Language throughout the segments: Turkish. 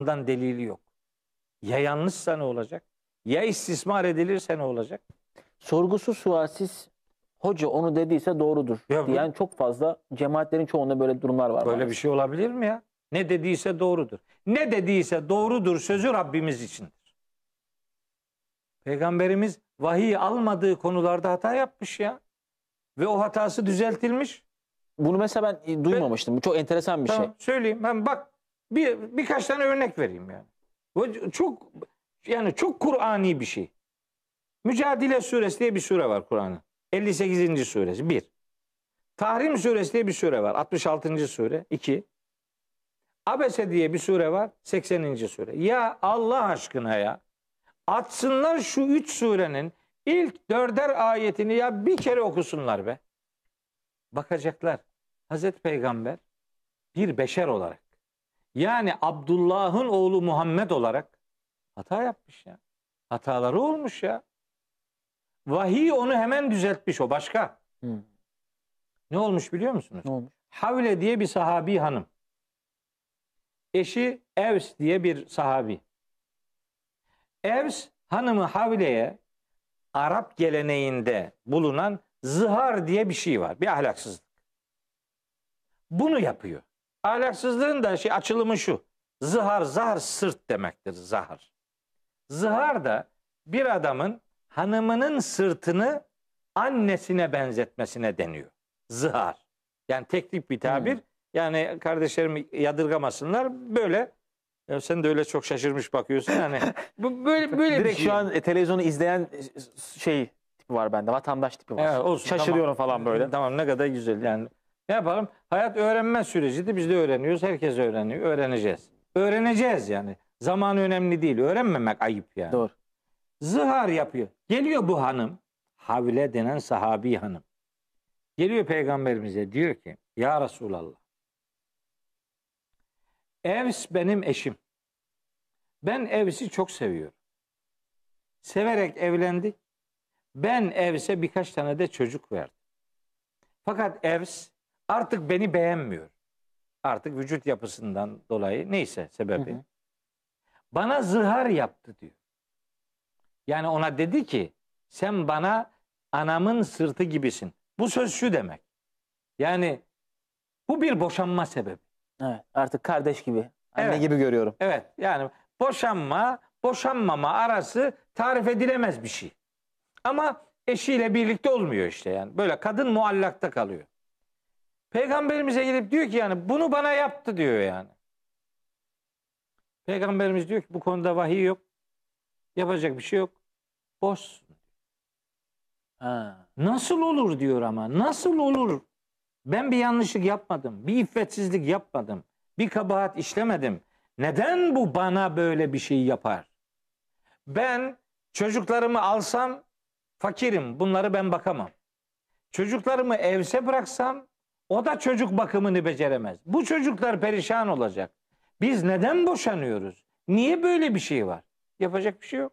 bundan delili yok. Ya yanlışsa ne olacak? Ya istismar edilirse ne olacak? Sorgusu sualsiz hoca onu dediyse doğrudur. Ya, bu- diyen çok fazla cemaatlerin çoğunda böyle durumlar var. Böyle bir şey olabilir mi ya? Ne dediyse doğrudur. Ne dediyse doğrudur sözü Rabbimiz içindir. Peygamberimiz vahiy almadığı konularda hata yapmış ya. Ve o hatası düzeltilmiş. Bunu mesela ben e, duymamıştım. Bu çok enteresan bir şey. söyleyeyim. Ben bak bir birkaç tane örnek vereyim yani. Bu çok yani çok Kur'ani bir şey. Mücadele suresi diye bir sure var Kur'an'ın. 58. suresi 1. Tahrim suresi diye bir sure var. 66. sure 2. Abese diye bir sure var. 80. sure. Ya Allah aşkına ya. Atsınlar şu üç surenin ilk dörder ayetini ya bir kere okusunlar be. Bakacaklar. Hazreti Peygamber bir beşer olarak yani Abdullah'ın oğlu Muhammed olarak hata yapmış ya. Hataları olmuş ya. Vahiy onu hemen düzeltmiş o başka. Hı. Ne olmuş biliyor musunuz? Ne olmuş? Havle diye bir sahabi hanım. Eşi Evs diye bir sahabi. Evs hanımı Havle'ye Arap geleneğinde bulunan zihar diye bir şey var. Bir ahlaksızlık. Bunu yapıyor. Ahlaksızlığın da şey açılımı şu. Zihar, zahar sırt demektir zahar. Zihar da bir adamın hanımının sırtını annesine benzetmesine deniyor. Zihar. Yani teknik bir tabir. Hmm. Yani kardeşlerim yadırgamasınlar. Böyle ya sen de öyle çok şaşırmış bakıyorsun yani. Bu böyle böyle bir şu an e, televizyonu izleyen e, şey tipi var bende. Vatandaş tipi var. Evet, olsun, Şaşırıyorum tamam. falan böyle. Tamam ne kadar güzel yani. Ne yapalım? Hayat öğrenme sürecidir. Biz de öğreniyoruz. Herkes öğreniyor. Öğreneceğiz. Öğreneceğiz yani. Zaman önemli değil. Öğrenmemek ayıp yani. Doğru. Zihar yapıyor. Geliyor bu hanım. Havle denen sahabi hanım. Geliyor peygamberimize diyor ki Ya Resulallah Evs benim eşim. Ben Evs'i çok seviyorum. Severek evlendik. Ben Evs'e birkaç tane de çocuk verdim. Fakat Evs artık beni beğenmiyor. Artık vücut yapısından dolayı neyse sebebi. Hı hı. Bana zihar yaptı diyor. Yani ona dedi ki sen bana anamın sırtı gibisin. Bu söz şu demek. Yani bu bir boşanma sebebi. Evet, artık kardeş gibi, anne evet. gibi görüyorum. Evet. Yani boşanma, boşanmama arası tarif edilemez bir şey. Ama eşiyle birlikte olmuyor işte yani. Böyle kadın muallakta kalıyor. Peygamberimize gidip diyor ki yani bunu bana yaptı diyor yani. Peygamberimiz diyor ki bu konuda vahiy yok. Yapacak bir şey yok. Boş. Ha. Nasıl olur diyor ama. Nasıl olur? Ben bir yanlışlık yapmadım. Bir iffetsizlik yapmadım. Bir kabahat işlemedim. Neden bu bana böyle bir şey yapar? Ben çocuklarımı alsam fakirim. Bunları ben bakamam. Çocuklarımı evse bıraksam o da çocuk bakımını beceremez. Bu çocuklar perişan olacak. Biz neden boşanıyoruz? Niye böyle bir şey var? Yapacak bir şey yok.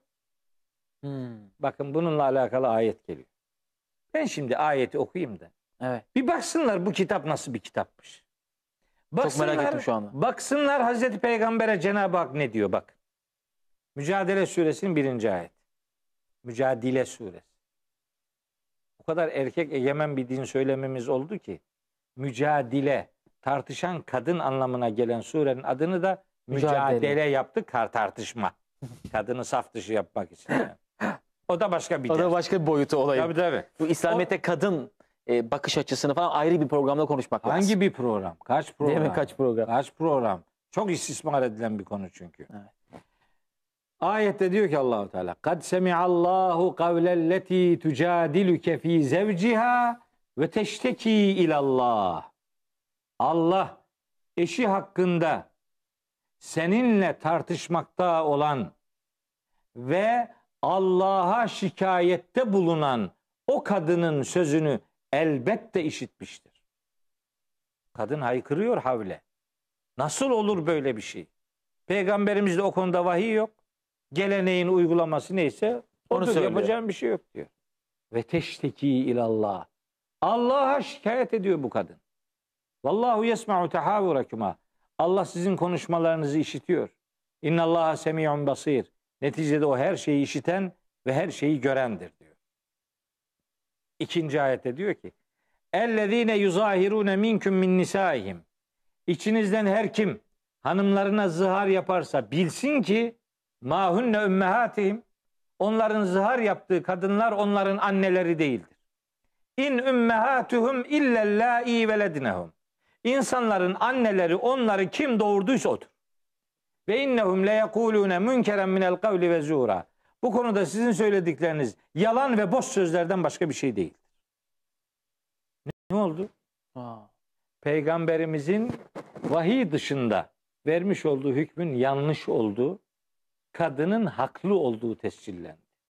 Hmm. Bakın bununla alakalı ayet geliyor. Ben şimdi ayeti okuyayım da. Evet. Bir baksınlar bu kitap nasıl bir kitapmış. Baksınlar, Çok merak ettim şu anda. Baksınlar Hazreti Peygamber'e Cenab-ı Hak ne diyor bak. Mücadele suresinin birinci ayet. Mücadele suresi. O kadar erkek egemen bir din söylememiz oldu ki mücadele, tartışan kadın anlamına gelen surenin adını da mücadele, mücadele yaptık, tartışma. Kadını saf dışı yapmak için. Yani. O da başka bir O da başka bir boyutu olayı. Tabii tabii. Bu İslamiyet'e o... kadın e, bakış açısını falan ayrı bir programda konuşmak Hangi lazım. Hangi bir program? Kaç program? Değil mi? Kaç program? Kaç program? Çok istismar edilen bir konu çünkü. Evet. Ayette diyor ki Allahu Teala: "Kad semi semi'allahu kavlelleti tucadiluke fi zevciha ve teşteki ilallah. Allah eşi hakkında seninle tartışmakta olan ve Allah'a şikayette bulunan o kadının sözünü elbette işitmiştir. Kadın haykırıyor havle. Nasıl olur böyle bir şey? Peygamberimizde o konuda vahiy yok. Geleneğin uygulaması neyse onu yapacağım bir şey yok diyor. Ve teşteki ilallah. Allah'a şikayet ediyor bu kadın. Vallahu yesma'u tehavurakuma. Allah sizin konuşmalarınızı işitiyor. İnna Allaha semi'un basir. Neticede o her şeyi işiten ve her şeyi görendir diyor. İkinci ayette diyor ki: Ellezine yuzahirune minkum min nisaihim. İçinizden her kim hanımlarına zihar yaparsa bilsin ki mahunne ümmehatihim. Onların zihar yaptığı kadınlar onların anneleri değildir. İn ümmehatuhum illellâi veledinehum. İnsanların anneleri onları kim doğurduysa odur. Ve innehum leyekulûne münkeren el kavli ve zûra. Bu konuda sizin söyledikleriniz yalan ve boş sözlerden başka bir şey değil. Ne oldu? Ha. Peygamberimizin vahiy dışında vermiş olduğu hükmün yanlış olduğu, kadının haklı olduğu tescillendi.